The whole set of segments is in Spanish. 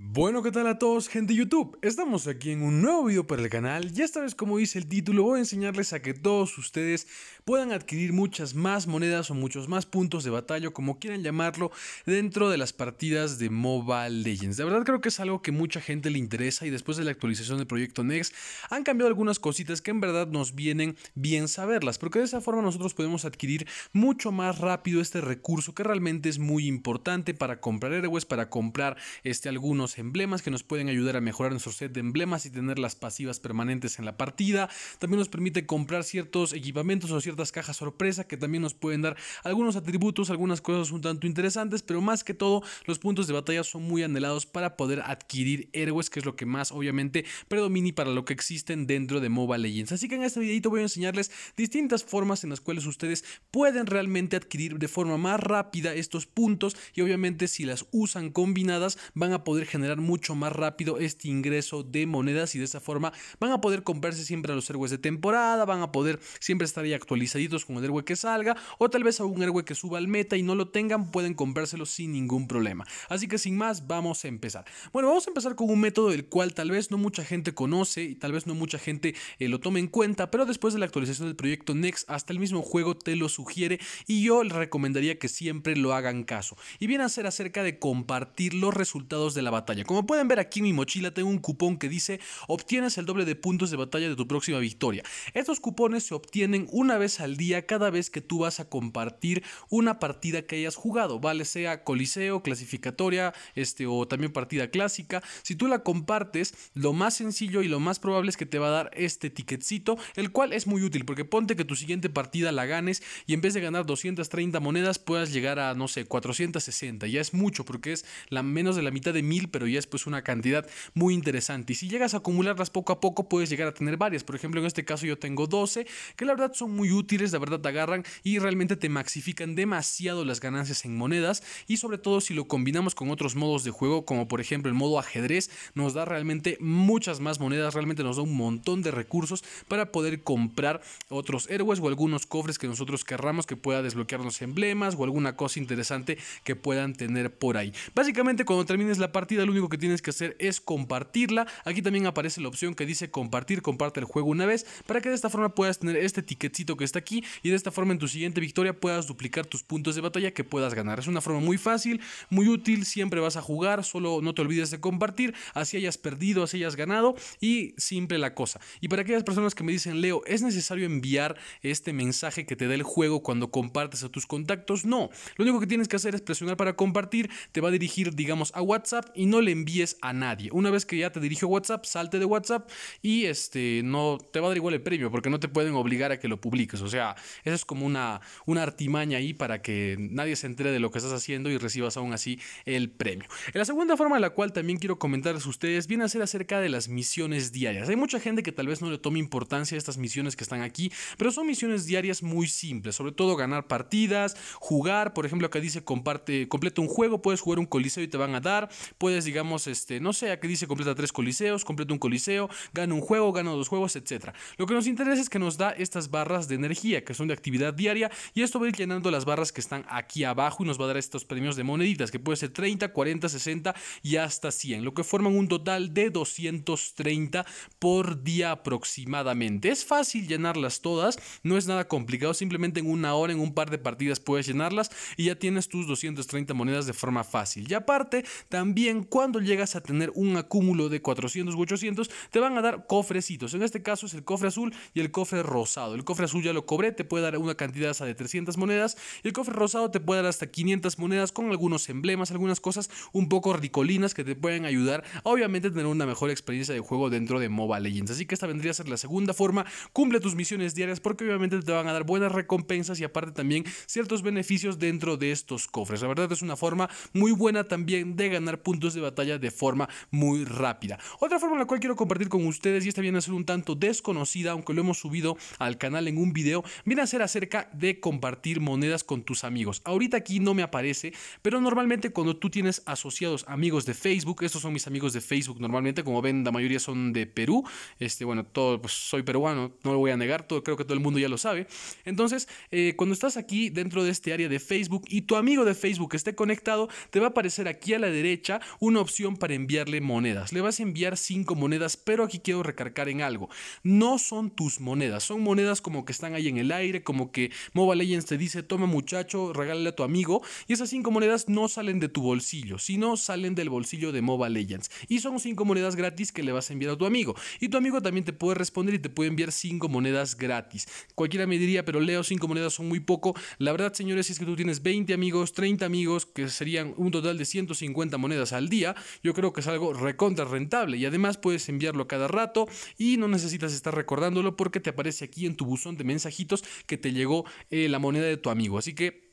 Bueno, ¿qué tal a todos, gente de YouTube? Estamos aquí en un nuevo video para el canal y esta vez, como dice el título, voy a enseñarles a que todos ustedes puedan adquirir muchas más monedas o muchos más puntos de batalla, como quieran llamarlo, dentro de las partidas de Mobile Legends. De verdad creo que es algo que mucha gente le interesa y después de la actualización del proyecto Next han cambiado algunas cositas que en verdad nos vienen bien saberlas, porque de esa forma nosotros podemos adquirir mucho más rápido este recurso que realmente es muy importante para comprar héroes, para comprar este algunos emblemas que nos pueden ayudar a mejorar nuestro set de emblemas y tener las pasivas permanentes en la partida. También nos permite comprar ciertos equipamientos o ciertas cajas sorpresa que también nos pueden dar algunos atributos, algunas cosas un tanto interesantes, pero más que todo los puntos de batalla son muy anhelados para poder adquirir héroes, que es lo que más obviamente predomini para lo que existen dentro de Mobile Legends. Así que en este videito voy a enseñarles distintas formas en las cuales ustedes pueden realmente adquirir de forma más rápida estos puntos y obviamente si las usan combinadas van a poder generar generar mucho más rápido este ingreso de monedas y de esa forma van a poder comprarse siempre a los héroes de temporada, van a poder siempre estar ahí actualizaditos con el héroe que salga o tal vez a un héroe que suba al meta y no lo tengan, pueden comprárselo sin ningún problema. Así que sin más, vamos a empezar. Bueno, vamos a empezar con un método del cual tal vez no mucha gente conoce y tal vez no mucha gente eh, lo tome en cuenta, pero después de la actualización del proyecto Next, hasta el mismo juego te lo sugiere y yo les recomendaría que siempre lo hagan caso. Y viene a ser acerca de compartir los resultados de la batalla como pueden ver aquí en mi mochila tengo un cupón que dice obtienes el doble de puntos de batalla de tu próxima victoria. Estos cupones se obtienen una vez al día cada vez que tú vas a compartir una partida que hayas jugado, vale, sea coliseo, clasificatoria, este o también partida clásica. Si tú la compartes, lo más sencillo y lo más probable es que te va a dar este ticketcito, el cual es muy útil porque ponte que tu siguiente partida la ganes y en vez de ganar 230 monedas puedas llegar a no sé 460. Ya es mucho porque es la menos de la mitad de mil personas pero ya es pues una cantidad muy interesante. Y si llegas a acumularlas poco a poco, puedes llegar a tener varias. Por ejemplo, en este caso yo tengo 12, que la verdad son muy útiles, la verdad te agarran y realmente te maxifican demasiado las ganancias en monedas. Y sobre todo si lo combinamos con otros modos de juego, como por ejemplo el modo ajedrez, nos da realmente muchas más monedas, realmente nos da un montón de recursos para poder comprar otros héroes o algunos cofres que nosotros querramos que pueda desbloquearnos emblemas o alguna cosa interesante que puedan tener por ahí. Básicamente cuando termines la partida lo único que tienes que hacer es compartirla. Aquí también aparece la opción que dice compartir, comparte el juego una vez, para que de esta forma puedas tener este ticketcito que está aquí y de esta forma en tu siguiente victoria puedas duplicar tus puntos de batalla que puedas ganar. Es una forma muy fácil, muy útil, siempre vas a jugar, solo no te olvides de compartir, así hayas perdido, así hayas ganado y simple la cosa. Y para aquellas personas que me dicen, Leo, ¿es necesario enviar este mensaje que te da el juego cuando compartes a tus contactos? No, lo único que tienes que hacer es presionar para compartir, te va a dirigir, digamos, a WhatsApp y no le envíes a nadie. Una vez que ya te dirijo WhatsApp, salte de WhatsApp y este, no te va a dar igual el premio porque no te pueden obligar a que lo publiques. O sea, eso es como una, una artimaña ahí para que nadie se entere de lo que estás haciendo y recibas aún así el premio. la segunda forma en la cual también quiero comentarles a ustedes viene a ser acerca de las misiones diarias. Hay mucha gente que tal vez no le tome importancia a estas misiones que están aquí, pero son misiones diarias muy simples, sobre todo ganar partidas, jugar, por ejemplo, acá dice comparte, completa un juego, puedes jugar un coliseo y te van a dar, puedes digamos, este, no sé, aquí dice completa tres coliseos, completa un coliseo, gana un juego, gana dos juegos, etcétera Lo que nos interesa es que nos da estas barras de energía, que son de actividad diaria, y esto va a ir llenando las barras que están aquí abajo y nos va a dar estos premios de moneditas, que puede ser 30, 40, 60 y hasta 100, lo que forman un total de 230 por día aproximadamente. Es fácil llenarlas todas, no es nada complicado, simplemente en una hora, en un par de partidas puedes llenarlas y ya tienes tus 230 monedas de forma fácil. Y aparte, también cuando llegas a tener un acúmulo de 400 u 800, te van a dar cofrecitos. En este caso es el cofre azul y el cofre rosado. El cofre azul ya lo cobré, te puede dar una cantidad hasta de 300 monedas. Y el cofre rosado te puede dar hasta 500 monedas con algunos emblemas, algunas cosas un poco ricolinas que te pueden ayudar, obviamente, a tener una mejor experiencia de juego dentro de Mobile Legends. Así que esta vendría a ser la segunda forma. Cumple tus misiones diarias porque obviamente te van a dar buenas recompensas y aparte también ciertos beneficios dentro de estos cofres. La verdad es una forma muy buena también de ganar puntos batalla de forma muy rápida. Otra forma en la cual quiero compartir con ustedes, y esta viene a ser un tanto desconocida, aunque lo hemos subido al canal en un video, viene a ser acerca de compartir monedas con tus amigos. Ahorita aquí no me aparece, pero normalmente cuando tú tienes asociados amigos de Facebook, estos son mis amigos de Facebook normalmente, como ven, la mayoría son de Perú, este, bueno, todo, pues, soy peruano, no lo voy a negar, todo, creo que todo el mundo ya lo sabe. Entonces, eh, cuando estás aquí dentro de este área de Facebook y tu amigo de Facebook esté conectado, te va a aparecer aquí a la derecha un una opción para enviarle monedas. Le vas a enviar cinco monedas, pero aquí quiero recargar en algo. No son tus monedas, son monedas como que están ahí en el aire, como que Mobile Legends te dice, toma muchacho, regálale a tu amigo. Y esas cinco monedas no salen de tu bolsillo, sino salen del bolsillo de Mobile Legends. Y son cinco monedas gratis que le vas a enviar a tu amigo. Y tu amigo también te puede responder y te puede enviar cinco monedas gratis. Cualquiera me diría, pero Leo, cinco monedas son muy poco. La verdad, señores, es que tú tienes 20 amigos, 30 amigos, que serían un total de 150 monedas al día yo creo que es algo recontra rentable y además puedes enviarlo cada rato y no necesitas estar recordándolo porque te aparece aquí en tu buzón de mensajitos que te llegó eh, la moneda de tu amigo. Así que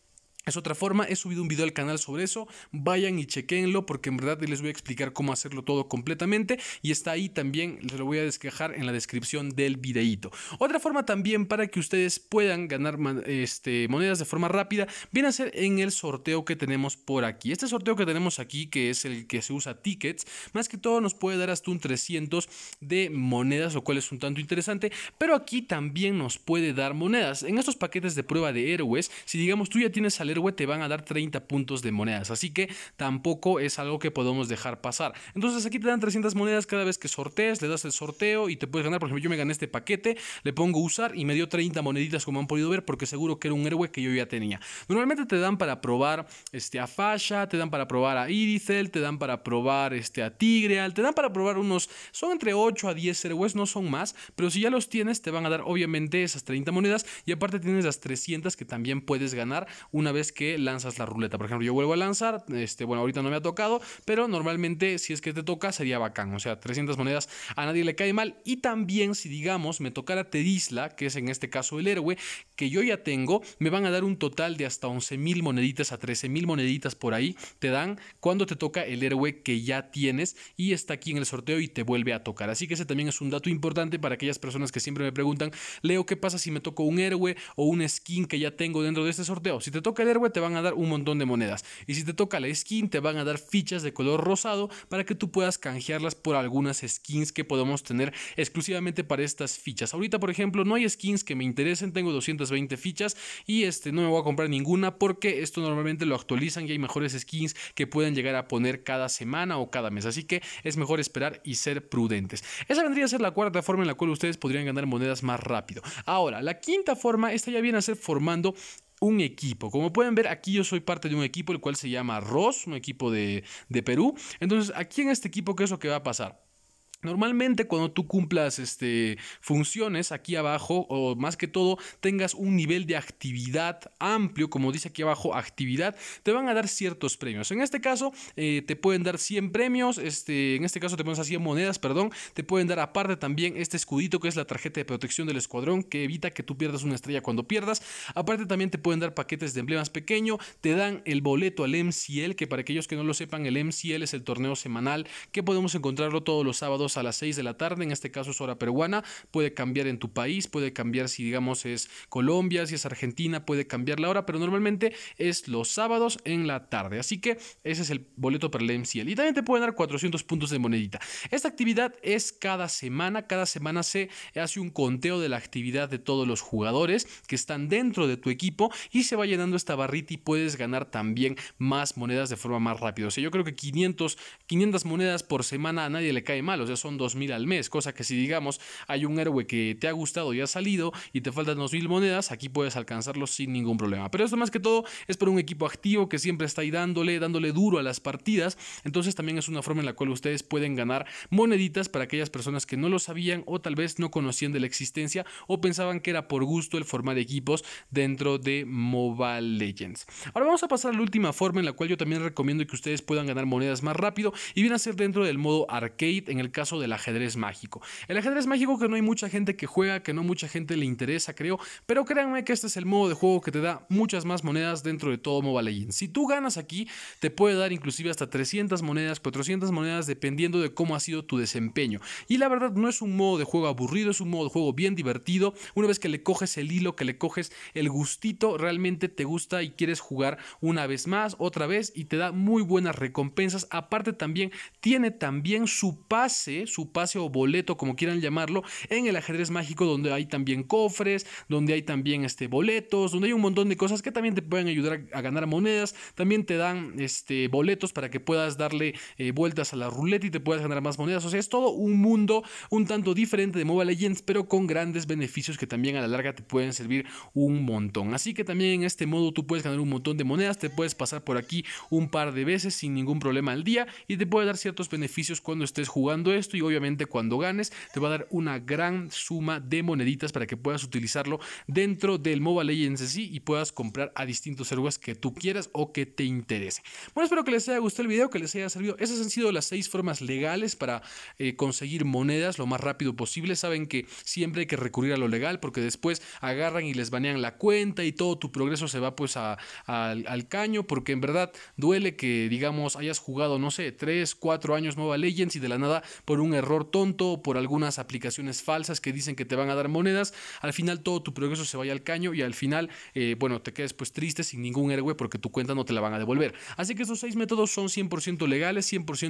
es otra forma, he subido un video al canal sobre eso, vayan y chequenlo porque en verdad les voy a explicar cómo hacerlo todo completamente y está ahí también, les lo voy a desquejar en la descripción del videito Otra forma también para que ustedes puedan ganar este, monedas de forma rápida viene a ser en el sorteo que tenemos por aquí. Este sorteo que tenemos aquí, que es el que se usa tickets, más que todo nos puede dar hasta un 300 de monedas, lo cual es un tanto interesante, pero aquí también nos puede dar monedas. En estos paquetes de prueba de héroes, si digamos tú ya tienes alerta te van a dar 30 puntos de monedas. Así que tampoco es algo que podemos dejar pasar. Entonces aquí te dan 300 monedas cada vez que sortees, le das el sorteo y te puedes ganar. Por ejemplo, yo me gané este paquete, le pongo usar y me dio 30 moneditas como han podido ver porque seguro que era un héroe que yo ya tenía. Normalmente te dan para probar este, a Fasha, te dan para probar a Irithel, te dan para probar este, a Tigreal, te dan para probar unos, son entre 8 a 10 héroes, no son más, pero si ya los tienes te van a dar obviamente esas 30 monedas y aparte tienes las 300 que también puedes ganar una vez que lanzas la ruleta. Por ejemplo, yo vuelvo a lanzar, este, bueno, ahorita no me ha tocado, pero normalmente si es que te toca sería bacán. O sea, 300 monedas a nadie le cae mal. Y también si digamos me tocara Tedisla, que es en este caso el héroe, que yo ya tengo, me van a dar un total de hasta mil moneditas a mil moneditas por ahí. Te dan cuando te toca el héroe que ya tienes y está aquí en el sorteo y te vuelve a tocar. Así que ese también es un dato importante para aquellas personas que siempre me preguntan, Leo, ¿qué pasa si me toco un héroe o un skin que ya tengo dentro de este sorteo? Si te toca el te van a dar un montón de monedas. Y si te toca la skin, te van a dar fichas de color rosado para que tú puedas canjearlas por algunas skins que podemos tener exclusivamente para estas fichas. Ahorita, por ejemplo, no hay skins que me interesen, tengo 220 fichas y este no me voy a comprar ninguna porque esto normalmente lo actualizan y hay mejores skins que pueden llegar a poner cada semana o cada mes. Así que es mejor esperar y ser prudentes. Esa vendría a ser la cuarta forma en la cual ustedes podrían ganar monedas más rápido. Ahora, la quinta forma, esta ya viene a ser formando un equipo. Como pueden ver, aquí yo soy parte de un equipo, el cual se llama ROS, un equipo de, de Perú. Entonces, aquí en este equipo, ¿qué es lo que va a pasar? Normalmente cuando tú cumplas este, funciones aquí abajo, o más que todo tengas un nivel de actividad amplio, como dice aquí abajo, actividad, te van a dar ciertos premios. En este caso eh, te pueden dar 100 premios, este, en este caso te pones a 100 monedas, perdón, te pueden dar aparte también este escudito que es la tarjeta de protección del escuadrón que evita que tú pierdas una estrella cuando pierdas. Aparte también te pueden dar paquetes de emblemas pequeño, te dan el boleto al MCL, que para aquellos que no lo sepan, el MCL es el torneo semanal que podemos encontrarlo todos los sábados a las 6 de la tarde, en este caso es hora peruana, puede cambiar en tu país, puede cambiar si digamos es Colombia, si es Argentina, puede cambiar la hora, pero normalmente es los sábados en la tarde. Así que ese es el boleto para la MCL. Y también te pueden dar 400 puntos de monedita. Esta actividad es cada semana, cada semana se hace un conteo de la actividad de todos los jugadores que están dentro de tu equipo y se va llenando esta barrita y puedes ganar también más monedas de forma más rápida. O sea, yo creo que 500, 500 monedas por semana a nadie le cae mal, o sea, son 2.000 al mes, cosa que si digamos hay un héroe que te ha gustado y ha salido y te faltan 2.000 monedas, aquí puedes alcanzarlo sin ningún problema. Pero esto más que todo es por un equipo activo que siempre está ahí dándole, dándole duro a las partidas, entonces también es una forma en la cual ustedes pueden ganar moneditas para aquellas personas que no lo sabían o tal vez no conocían de la existencia o pensaban que era por gusto el formar equipos dentro de Mobile Legends. Ahora vamos a pasar a la última forma en la cual yo también recomiendo que ustedes puedan ganar monedas más rápido y viene a ser dentro del modo arcade en el caso del ajedrez mágico. El ajedrez mágico que no hay mucha gente que juega, que no mucha gente le interesa, creo, pero créanme que este es el modo de juego que te da muchas más monedas dentro de todo Mobile Legends. Si tú ganas aquí, te puede dar inclusive hasta 300 monedas, 400 monedas, dependiendo de cómo ha sido tu desempeño. Y la verdad no es un modo de juego aburrido, es un modo de juego bien divertido. Una vez que le coges el hilo, que le coges el gustito, realmente te gusta y quieres jugar una vez más, otra vez, y te da muy buenas recompensas. Aparte también tiene también su pase su pase o boleto, como quieran llamarlo, en el ajedrez mágico donde hay también cofres, donde hay también este, boletos, donde hay un montón de cosas que también te pueden ayudar a, ganar monedas, también te dan este, boletos para que puedas darle eh, vueltas a la ruleta y te puedas ganar más monedas. O sea, es todo un mundo un tanto diferente de Mobile Legends, pero con grandes beneficios que también a la larga te pueden servir un montón. Así que también en este modo tú puedes ganar un montón de monedas, te puedes pasar por aquí un par de veces sin ningún problema al día y te puede dar ciertos beneficios cuando estés jugando esto y obviamente cuando ganes te va a dar una gran suma de moneditas para que puedas utilizarlo dentro del Mobile Legends sí y puedas comprar a distintos héroes que tú quieras o que te interese. Bueno, espero que les haya gustado el video, que les haya servido. Esas han sido las seis formas legales para eh, conseguir monedas lo más rápido posible. Saben que siempre hay que recurrir a lo legal porque después agarran y les banean la cuenta y todo tu progreso se va pues al, caño porque en verdad duele que digamos hayas jugado no sé 3, 4 años Mobile Legends y de la nada pues un error tonto por algunas aplicaciones falsas que dicen que te van a dar monedas, al final todo tu progreso se vaya al caño y al final, eh, bueno, te quedes pues triste sin ningún héroe porque tu cuenta no te la van a devolver. Así que estos seis métodos son 100% legales, 100%